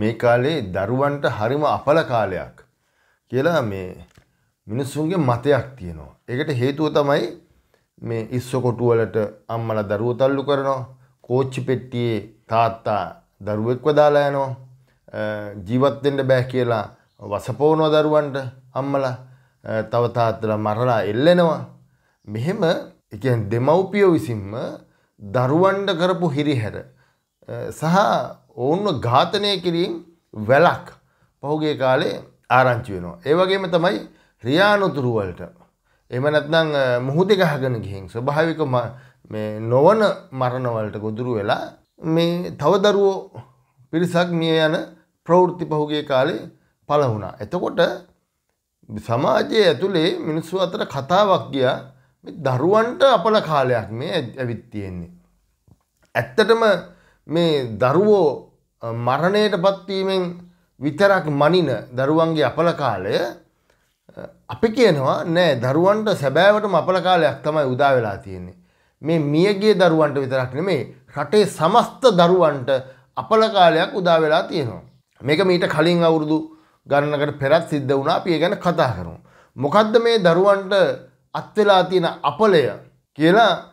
මේ කාලේ දරුවන්ට හරිම අපල කාලයක් කියලා මේ මිනිස්සුන්ගේ මතයක් තියෙනවා. ඒකට හේතුව තමයි මේ ඉස්ස කොටුවලට අම්මලා දරුවෝ තල්ලු කරනවා. කෝච්චි පෙට්ටියේ තාත්තා දරුවෙක්ව දාලා යනවා. ජීවත් වෙන්න බෑ කියලා වසපෝනවා දරුවන්ට අම්මලා තව තාත්තලා මරලා එල්ලෙනවා. මෙහෙම ඒ කියන්නේ දෙමව්පියෝ විසින්ම දරුවන්ට කරපු හිරිහැර සහ ඔවුන්ව ඝාතනය කිරීම් වැලක් පහුගේ කාලේ ආරංචි වෙනවා. ඒ වගේම තමයි රියානුතුරු වලට. එහෙම නැත්නම් මුහුදේ ගහගෙන ගිහින් ස්වභාවික මේ නොවන මරණ වලට ගොදුරු වෙලා මේ තව දරුවෝ පිරිසක් මිය යන ප්‍රවෘත්ති පහුගේ කාලේ පළ වුණා. එතකොට සමාජයේ ඇතුලේ මිනිස්සු අතර කතාවක් ගියා මේ දරුවන්ට අපල කාලයක් මේ ඇවිත් තියෙන්නේ. ඇත්තටම මේ දරුවෝ මරණයට පත්වීමෙන් විතරක් මනින දරුවන්ගේ අපල කාලය අපි කියනවා නෑ දරුවන්ට සැබෑවටම අපල කාලයක් තමයි උදා වෙලා තියෙන්නේ. මේ මියගේ දරුවන්ට විතරක් නෙමේ රටේ සමස්ත දරුවන්ට අපල කාලයක් උදා වෙලා තියෙනවා. මේක මීට කලින් අවුරුදු ගණනකට පෙරත් සිද්ධ වුණා අපි ඒ ගැන කතා කරමු. මොකද්ද මේ දරුවන්ට අත් වෙලා තියෙන අපලය කියලා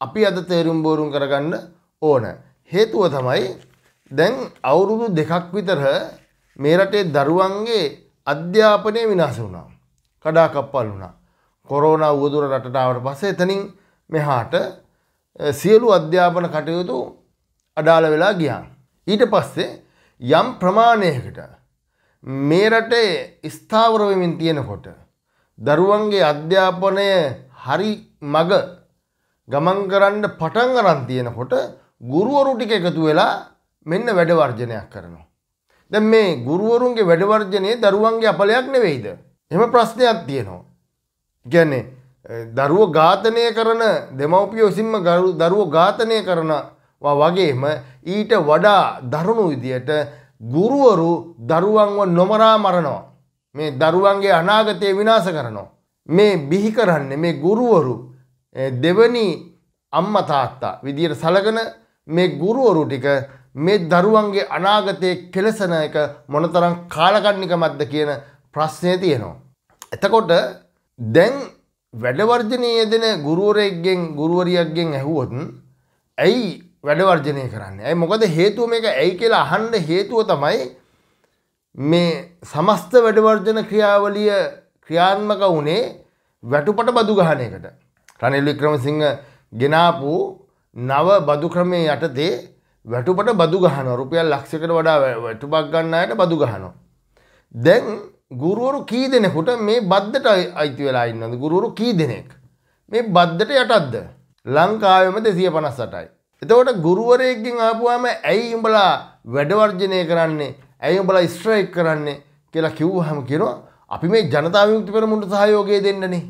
අපි අද තේරුම් බෝරුම් කරගන්න ඕන. හේතුව තමයි දැන් අවුරුදු දෙකක් විතර මේ රටේ දරුවන්ගේ අධ්‍යාපනය විනාශ වුණා. කඩාකප්පල් වුණා. කොරෝනා වුවදුර රටට ආවට පස්සේ එතනින් මෙහාට සියලු අධ්‍යාපන කටයුතු අඩාල වෙලා ගියා. ඊට පස්සේ යම් ප්‍රමාණයකට මේ රටේ ස්ථාවර වෙමින් තියෙනකොට දරුවන්ගේ අධ්‍යාපනය හරි මග ගමන් කරන්න පටන් අරන් තියෙනකොට ගුරුවරු ටික එකතු වෙලා මෙන්න වැඩවර්ජනයක් කරනවා. දැ මේ ගුරුවරුන්ගේ වැඩවර්ජනයේ දරුවන්ගේ අපලයක් නෙවෙයිද. එම ප්‍රශ්නයක් තියෙනවා. ගැන්නේ දරුව ඝාතනය කරන දෙමවපියෝ සිම්ම දරුව ඝාතනය කරනවා වගේම ඊට වඩා දරුණු විදියට ගුරුවරු දරුවන්ව නොමරා මරනවා. මේ දරුවන්ගේ අනාගතය විනාස කරනවා. මේ බිහි කරන්නේ මේ ගුරුවරු දෙවනි අම්ම තාත්තා විදියට සලකන මේ ගුරුවරු ටික මේ දරුවන්ගේ අනාගතය කෙලසන එක මොනතරම් කාලකන්නික මද්ද කියන ප්‍රශ්නය තියෙනවා. එතකොට දැන් වැඩවර්ජනය දෙන ගුරුවරයක්ගෙන් ගුරුවරියක්ගෙන් ඇහුවොත් ඇයි වැඩවර්ජනය කරන්න ඇයි මොකද හේතුව මේක ඇයි කියලා අහන්ඩ හේතුව තමයි මේ සමස්ත වැඩවර්ජන ක්‍රියාවලිය ක්‍රියාත්මක වුණේ වැටුපට බදු ගහන එකට රනිල් වික්‍රමසිංහ ගෙනාපු නව බදු ක්‍රමය යටතේ වැටුපට බදු ගහන රුපියල් ලක්ෂකට වඩා වැටුපක් ගන්න අයට බදු ගහනවා. දැන් ගුරුවරු කී දෙනෙකුට මේ බද්ධට අයිති වෙලා ඉන්නද ගුරුවරු කී දෙනෙක්. මේ බද්ධට යටත්ද. ලංකාවම දෙසිය පනස් සටයි. එතවට ගුරුවරයක්ගෙන් ආපුවාම ඇයි උඹලා වැඩවර්ජනය කරන්නේ ඇයි උඹලා ස්ට්‍රයික් කරන්නේ කියලා කිව්හම කිරවා අපි මේ ජනතාව යුක්ති පෙරමුට සහයෝගය දෙන්නනේ.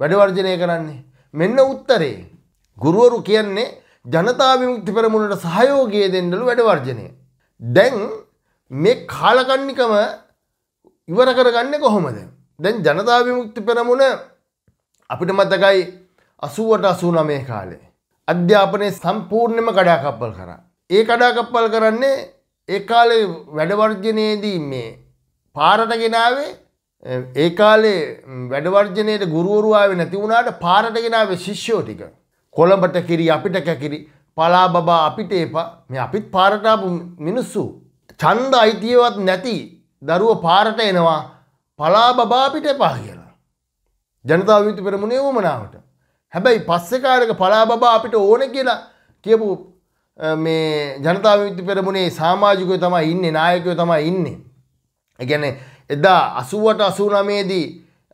වැඩවර්ජනය කරන්නේ. මෙන්න උත්තරේ. ගුරුවරු කියන්නේ ජනතා විමුක්ති පෙරමුණට සහයෝගය දෙන්නලු වැඩවර්ජනය. දැන් මේ කාලකන්නිකම ඉවර කරගන්න කොහොමද. දැන් ජනතා විමුක්ති පෙරමුණ අපිට මතකයි අසුවට අසූ නමේ කාලේ. අධ්‍යාපනය සම්පූර්ණයම කඩාකප්පල් කරා. ඒ කඩාකප්පල් කරන්නේ ඒ කාලේ වැඩවර්ජනයේදී මේ පාරට ගෙනාවේ ඒ කාලේ වැඩවර්ජනයට ගුරුවරුවාව නැති වුණාට පාරටගෙනාව ශිෂ්‍යෝ ටික කොළඹට කිරි අපිට කැකිරි පලාබබා අපිට එපා මේ අපිත් පාරටාපු මිනිස්සු. චන්ද අයිතියවත් නැති දරුව පාරට එනවා පලාබබා අපිට එපා කියලා. ජනතාව විතු පෙරමුණේ වමනාවට. හැබැයි පස්සෙකාරක පලාබබා අපිට ඕන කියලා කියපු මේ ජනතාව විතු පෙරමුණේ සාමාජිකය තමයි ඉන්නේ නායකයෝ තමයි ඉන්නේ. එකැන එදා අසුවට අසුනමේදී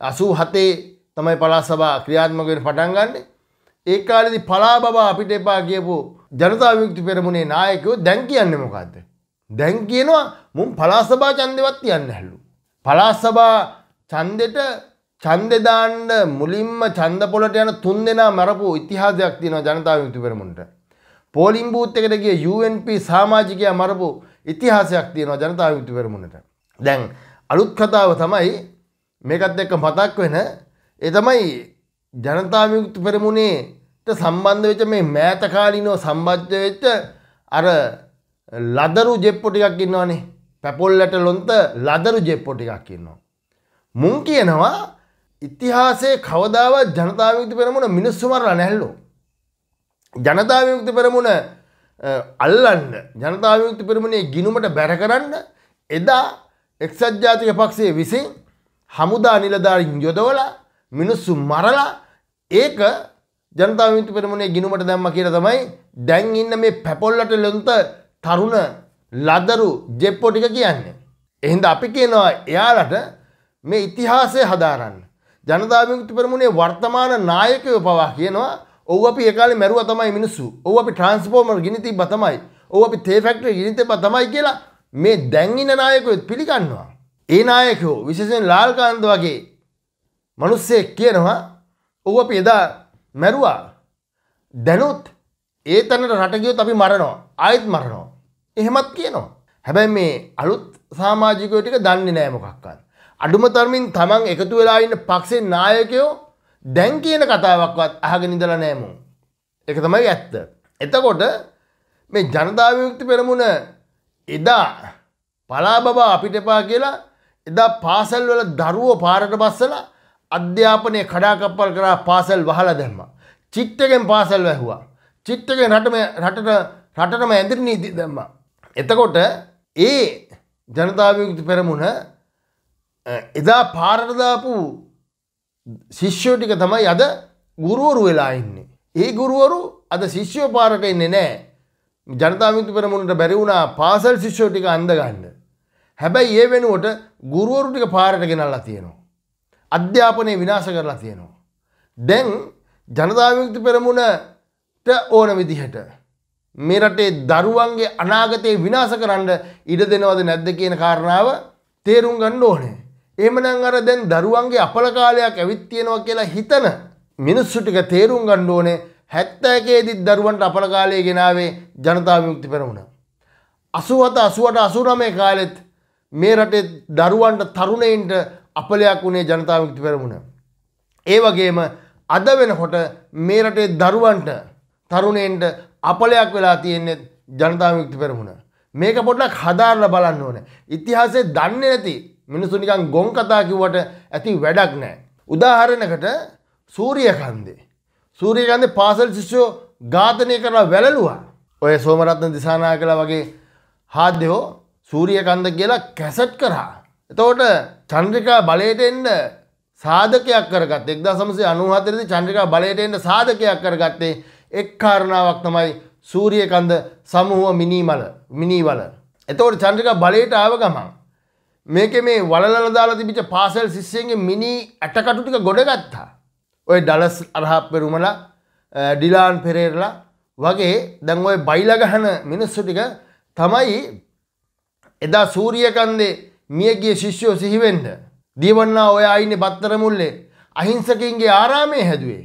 අසූ හතේ තමයි පලා සබා ක්‍රියාත්මකෙන් පටන් ගන්නේ ඒ කාලෙදි පලා බබා අපිට එපා කියපු ජනතා විමුක්ති පෙරමුණේ නායකයෝ දැන් කියන්නේ මොකද්ද? දැන් කියනවා මුන් පලාස් සභා ඡන්දෙවත් තියන්න හැලු. පලාස් සභා ඡන්දෙට ඡන්දෙදාන්න මුලින්ම ඡන්ද පොළට යන තුන් දෙනා මරපු ඉතිහාසයක් තියෙනවා ජනතා විමුක්ති පෙරමුණට. පෝලිං බූත් එකට ගිය UNP සමාජිකයා මරපු ඉතිහාසයක් තියෙනවා ජනතා විමුක්ති පෙරමුණට. දැන් අලුත් කතාව තමයි මේකත් එක්ක මතක් වෙන ඒ තමයි ජනතා විමුක්ති පෙරමුණේට සම්බන්ධ වෙච්ච මේ මෑත කාලිනව සම්බන්ධ වෙච්ච අර ලදරු ජෙප්පො ටිකක් ඉන්නවනේ. පැපොල්ලට ලොන්ත ලදරු ජෙප්පො ටිකක් ඉන්නවා. මුන් කියනවා ඉතිහාසයේ කවදාවත් ජනතා විමුක්ති පෙරමුණ මිනිස්සු මරලා නැහැලු. ජනතා විමුක්ති පෙරමුණ අල්ලන්න ජනතා විමුක්ති පෙරමුණේ ගිනුමට බැර කරන්න එදා එක්සත් ජාතික පක්ෂයේ විසින් හමුදා නිලධාරීන් යොදවලා මිනිස්සු මරලා ඒක ජනතාවමිතු පෙරමුණේ ගිනුමට දැම්ම කියර තමයි දැන් ඉන්න මේ පැපොල්ලට ලොන්ත තරුණ ලදරු ජෙප්පොටික කියන්නේ. එහින්ද අපි කියනවා එයාලට මේ ඉතිහාසය හදාරන්න. ජනතාවමිතු පෙරමුණේ වර්තමාන නායකය පවා කියනවා ඔව අපි ඒකාල මැරුව තමයි මිනිස්සු ඔව අපි ට්‍රන්ස්පෝර්මර් ගිනිති බතමයි ඔව අපි තේෆෙක්ට ගිනිත බතමයි කියලා මේ දැන්ගින නායකොත් පිළිගන්නවා. ඒ නායකෝ විශෂෙන් ලාල්කාන්ද වගේ මනුස්සෙක් කියනවා ඔව අපි එදා මැරුවා දැනුත් ඒ තැනට රටගියොත් අපි මරනවා ආයෙත් මරනවා එහෙමත් කියනවා හැබැයි මේ අලුත් සාමාජිකයෝ ටික දන්නේ නෑ මොකක්වත් අඩුම තරමින් තමන් එකතු වෙලා ඉන්න පක්ෂේ නායකයෝ දැන් කියන කතාවක්වත් අහගෙන ඉඳලා නෑමු ඒක තමයි ඇත්ත එතකොට මේ ජනතා විමුක්ති පෙරමුණ එදා පලාබබා අපිට එපා කියලා එදා පාසල් වල දරුවෝ පාරට බස්සලා අධ්‍යාපනය කඩාකප්පල් කරා පාසල් වහලා දැම්මා. චිත්තකෙන් පාසල් වැැහවා. චිත්තකෙන් රටම රටට රටටම ඇදිරි නීති දැම්මා. එතකොට ඒ ජනතාවයුක්ති පෙරමුණ එදා පාරටදාපු ශිෂ්‍යෝ ටික තමයි අද ගුරුවරු වෙලා ඉන්නේ. ඒ ගුරුවරු අද ශිෂ්‍යෝ පාරක ඉන්නේ නෑ. ජනතාවයුක්ති පෙරමුණට බැරි වුණා පාසල් ශිෂ්‍යෝ ටික අන්දගන්න. හැබැයි ඒ වෙනුවට ගුරුවරු ටික පාරට ගෙනල්ලා තියෙනවා. අධ්‍යාපනය විනාශ කරලා තියෙනවා. දැන් ජනතාවයුක්ති පෙරමුණට ඕන විදිහට. මේ රටේ දරුවන්ගේ අනාගතය විනාස කරන්න ඉඩ දෙනවද නැද්ද කියන කාරණාව තේරුම් ගන්න ඕනේ. එමනං අර දැන් දරුවන්ගේ අපලකාලයක් ඇවිත්තියෙනවා කියලා හිතන මිනිස්සුටික තේරුම් ගන්න ඕනේ හැත්තෑකේදිත් දරුවන්ට අපලකාලය ගෙනාවේ ජනතාවයුක්ති පෙරමුණ. අසුවත අසුවට අසුනමේ කාලෙත් මේ රටේ දරුවන්ට තරුණයින්ට අපලයක් වුණේ ජනතාව යුක්ති පෙරමුණ. ඒ වගේම අද වෙනකොට මේ රටේ දරුවන්ට තරුණයන්ට අපලයක් වෙලා තියෙන්නේ ජනතාව යුක්ති පෙරමුණ. මේක පොඩ්ඩක් හදාරලා බලන්න ඕනේ. ඉතිහාසයේ දන්නේ නැති මිනිස්සු නිකන් ගොන් කතා කිව්වට ඇති වැඩක් නැහැ. උදාහරණයකට සූර්යකන්දේ. සූර්යකන්දේ පාසල් ශිෂ්‍යෝ ඝාතනය කරලා වැළලුවා. ඔය සෝමරත්න දිසානා කියලා වගේ හාද්‍යෝ සූර්යකන්ද කියලා කැසට් කරා. එතවට චන්ද්‍රිකා බලයට එන්න සාධකයක් කරගත් එක්දා සමසේ අනුහතරදි චන්ද්‍රිකා බලයට එන්න සාධකයක් කරගත්තේ එක් කාරණාවක් තමයි සූරියකන්ද සමූහ මිනීමල මිනීවල. එතවට චන්ද්‍රිකා බලයට ආව ගමන්. මේක මේ වලල දාලා තිබිච පාසල් සිස්සියගේ මිනි ඇටකටු ටික ගොඩගත්තා. ඔය ඩලස් අරහප්පෙරුමලා ඩිලාන් පෙරේරලා වගේ දැන් ඔය බයිලගහන මිනිස්සු ටික තමයි එදා සූරියකන්දේ මියගේ ශිෂ්‍යෝ සිහිවෙන්න. දියවන්නා ඔය අයින්නේ බත්තර මුල්ලේ අහිංසකින්ගේ ආරාමේ හැදුවේ.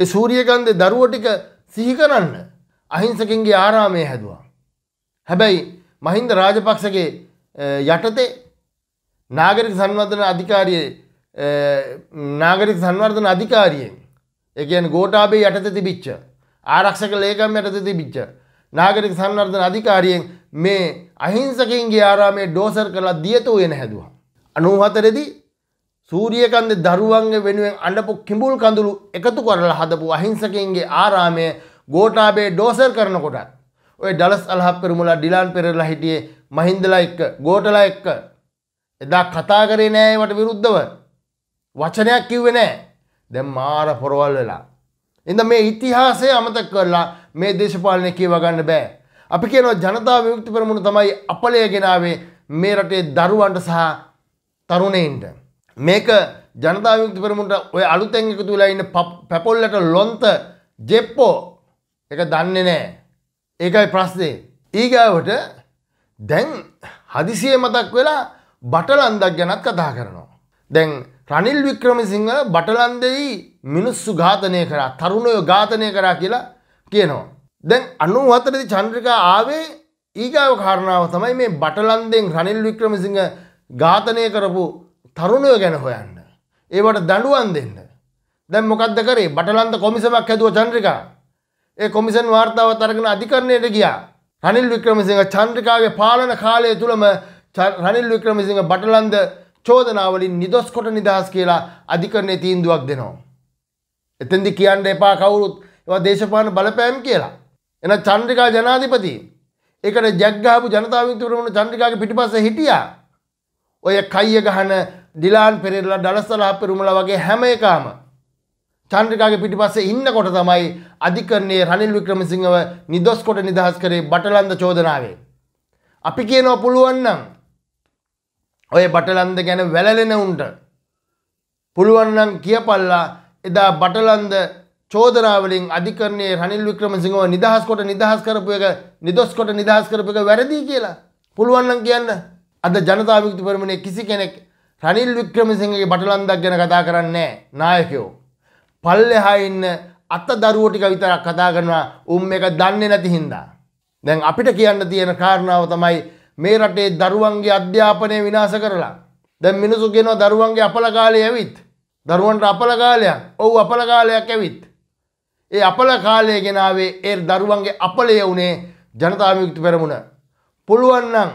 ඒ සූරියගන්ධ දරුවෝ ටික සිහි කරන්න අහිංසකින්ගේ ආරාමේ හැදුවා. හැබැයි මහින්ද රාජපක්ෂගේ යටතේ නාගරික සංවර්ධන අධිකාරියේ නාගරික සංවර්ධන අධිකාරියෙන් ඒ කියන්නේ ගෝඨාභය යටතේ තිබිච්ච ආරක්ෂක ලේකම් යටතේ තිබිච්ච නාගරික සංවර්ධන අධිකාරියෙන් මේ අහිංසකින්ගේ ආරාමේ ඩෝසර් කරලා දියතු වෙන හැදුවා. 94දී සූර්යකන්ද දරුවන්ගේ වෙනුවෙන් අඬපු කිඹුල් කඳුළු එකතු කරලා හදපු අහිංසකින්ගේ ආරාමය ගෝඨාභය ඩෝසර් කරනකොටත් ඔය ඩලස් අල්හප් පෙරමුලා ඩිලාන් පෙරලා හිටියේ මහින්දලා එක්ක ගෝඨලා එක්ක එදා කතා කරේ නෑ ඒවට විරුද්ධව වචනයක් කිව්වේ නෑ දැන් මාර පොරවල් වෙලා එඳ මේ ඉතිහාසය අමතක කරලා මේ දේශපාලනය කියවගන්න බෑ. අපි කියනවා ජනතා විමුක්ති පෙරමුණ තමයි අපලය ගෙනාවේ මේ රටේ දරුවන්ට සහ තරුණයින්ට. මේක ජනතා විමුක්ති පෙරමුණට ඔය අලුතෙන් එකතු වෙලා ඉන්න පැපොල්ලට ලොන්ත ජෙප්පෝ එක දන්නේ නෑ. ඒකයි ප්‍රශ්නේ. ඊගාවට දැන් හදිසිය මතක් වෙලා බටලන්දක් ගැනත් කතා කරනවා. දැන් රනිල් වික්‍රමසිංහ බටලන්දෙයි මිනිස්සු ඝාතනය කරා තරුණයෝ ඝාතනය කරා කියලා කියනවා. දැන් අනු අතරදි චන්ද්‍රිකා ආවේ ඊගාව කාරණාව තමයි මේ බටලන්දෙන් රනිල් වික්‍රමසිංහ ඝාතනය කරපු තරුණයෝ ගැන හොයන්න. ඒවට දඩුවන් දෙන්න. දැන් මොකක්ද කරේ බටලන්ද කොමිසමක් හැදුව චන්ද්‍රිකා. ඒ කොමිසන් වාර්තාව තරගෙන අධිකරණයට ගියා. රනිල් වික්‍රමසිංහ චන්ද්‍රිකාගේ පාලන කාලය තුළම රනිල් වික්‍රමසිංහ බටලන්ද චෝදනාවලින් නිදොස් කොට නිදහස් කියලා අධිකරණයේ තීන්දුවක් දෙනවා. එතෙන්දි කියන්න එපා කවුරුත් ඒවා දේශපාලන බලපෑම් කියලා. එන චන්ද්‍රිකා ජනාධිපති. ඒකට ජැග්ගහපු ජනතා විමුක්තිපරමුණ චන්ද්‍රිකාගේ පිටිපස්සේ හිටියා. ඔය කයිය ගහන ඩිලාන් පෙරේරලා ඩලස්සලා පෙරුමලා වගේ හැම එකම චන්ද්‍රිකාගේ පිටිපස්සේ ඉන්නකොට තමයි අධිකරණයේ රනිල් වික්‍රමසිංහව නිදොස් කොට නිදහස් කරේ බටලන්ද චෝදනාවේ. අපි කියනවා පුළුවන් නම් ඔය බටලන්ද ගැන වැළලෙන උන්ට පුළුවන් නම් කියපල්ලා එදා බටලන්ද චෝදනාවලින් අධිකරණයේ රනිල් වික්‍රමසිංහව නිදහස් කොට නිදහස් කරපු එක නිදොස් කොට නිදහස් කරපු එක වැරදි කියලා පුළුවන් නම් කියන්න අද ජනතා විමුක්ති පෙරමුණේ කිසි කෙනෙක් රනිල් වික්‍රමසිංහගේ බටලන්දක් ගැන කතා කරන්නේ නායකයෝ පල්ලෙහා ඉන්න අත දරුවෝ ටික විතරක් කතා කරනවා උන් මේක දන්නේ නැති හින්දා දැන් අපිට කියන්න තියෙන කාරණාව තමයි මේ රටේ දරුවන්ගේ අධ්‍යාපනය විනාශ කරලා දැන් මිනිස්සු කියනවා දරුවන්ගේ අපල කාලේ ඇවිත් දරුවන්ට අපල කාලයක් ඔව් අපල කාලයක් ඇවිත්. ඒ අපල කාලය ගෙනාවේ ඒ දරුවන්ගේ අපලය වුණේ ජනතාවයුක්ති පෙරමුණ. පුළුවන්නම්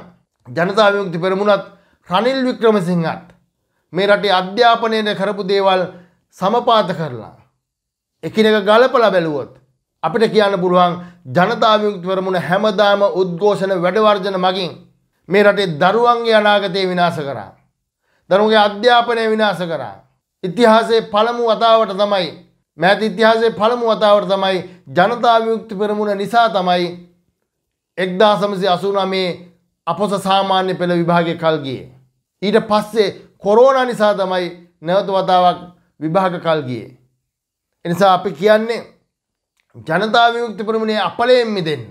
ජනතාවයුක්ති පෙරමුණත් රනිල් වික්‍රමසිංහත්. මේ රටේ අධ්‍යාපනයට කරපු දේවල් සමපාත කරලා. එකනක ගලපල බැලුවොත්. අපිට කියන්න පුළුවන් ජනතාවයුක්තිවරමුණ හැමදාම උද්ඝෝෂණ වැඩවර්ජන මගින් මේ රටේ දරුවන්ගේ අනාගතය විනාශ කරා. දරුවන්ගේ අධ්‍යාපනය විනාශ කරා. ඉතිහාසයේ පළමු වතාවට තමයි මෑත ඉතිහාසයේ පළමු වතාවට තමයි ජනතා විමුක්ති පෙරමුණ නිසා තමයි 1989 අපොස සාමාන්‍ය පෙළ විභාගයේ කල් ගියේ. ඊට පස්සේ කොරෝනා නිසා තමයි නැවත වතාවක් විභාග කල් ගියේ. එනිසා අපි කියන්නේ ජනතා විමුක්ති පෙරමුණේ අපලයෙන් මිදෙන්න.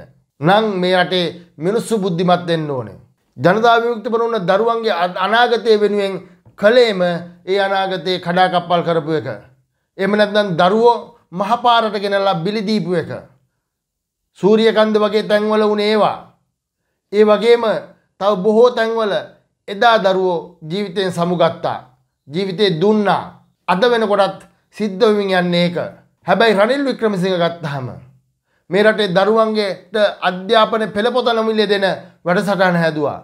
නම් මේ රටේ මිනිස්සු බුද්ධිමත් වෙන්න ඕනේ. ජනතා විමුක්ති පෙරමුණ දරුවන්ගේ අනාගතය වෙනුවෙන් කළේම ඒ අනාගතයේ කඩාකප්පල් කරපු එක. එම නැත්නම් දරුවෝ මහපාරට ගෙනලා බිලි දීපු එක. සූර්යකන්ද වගේ තැන්වල වුණේ ඒවා. ඒ වගේම තව බොහෝ තැන්වල එදා දරුවෝ ජීවිතයෙන් සමුගත්තා. ජීවිතේ දුන්නා. අද වෙනකොටත් සිද්ධ වෙමින් යන්නේ ඒක. හැබැයි රනිල් වික්‍රමසිංහ ගත්තාම මේ රටේ දරුවන්ගේට අධ්‍යාපන පෙළපොත නොමිලේ දෙන වැඩසටහන හැදුවා.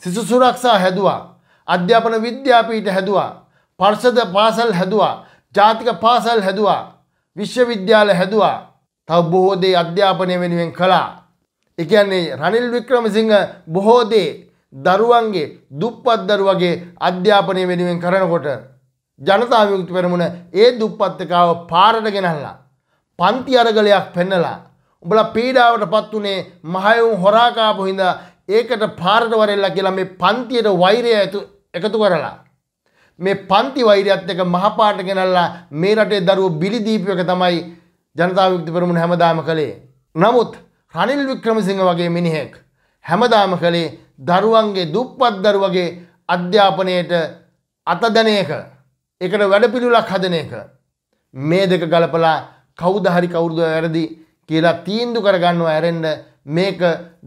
සිසු සුරක්ෂා හැදුවා. අධ්‍යාපන විද්‍යාපීට හැදවා පර්සද පාසල් හැදවා ජාතික පාසල් හැදවා විශ්වවිද්‍යාල හැදවා තව බොහෝදේ අධ්‍යාපනය වෙනුවෙන් කළා. එකන්නේ රනිල් වික්‍රමසිංහ බොහෝදේ දරුවන්ගේ දුප්පත් දරුවගේ අධ්‍යාපනය වෙනුවෙන් කරනකොට ජනතා විමුක්ති පෙරමුණ ඒ දුප්පත්තකාව පාරට ගෙනල්ලා පන්ති අරගලයක් පෙන්නලා උඹලා පීඩාවට පත් වුණේ මහයවුන් හොරාකාපු හින්දා ඒකට පාරට වරෙල්ලා කියලා මේ පන්තියට වෛරය ඇතු එකතු කරලා. මේ පන්ති වෛරයත් එක මහපාට ගෙනල්ලා මේ රටේ දරුවෝ බිලි දීපු එක තමයි ජනතා විමුක්ති පෙරමුණ හැමදාම කළේ. නමුත් රනිල් වික්‍රමසිංහ වගේ මිනිහෙක් හැමදාම කළේ දරුවන්ගේ දුප්පත් දරුවගේ අධ්‍යාපනයට අතදැන එක එකට වැඩපිළිවෙලක් හදන එක මේ දෙක ගලපලා කවුද හරි කවුරුද වැරදි කියලා තීන්දු කරගන්නව ඇරෙන්න මේක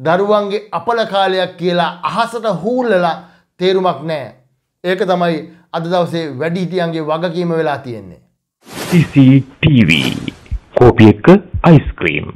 දරුවන්ගේ අපල කාලයක් කියලා අහසට හූල්ලලා තේරුමක් නැහැ ඒක තමයි අද දවසේ වැඩිහිටියන්ගේ වගකීම වෙලා තියෙන්නේ. CCTV කෝපි එක අයිස්ක්‍රීම්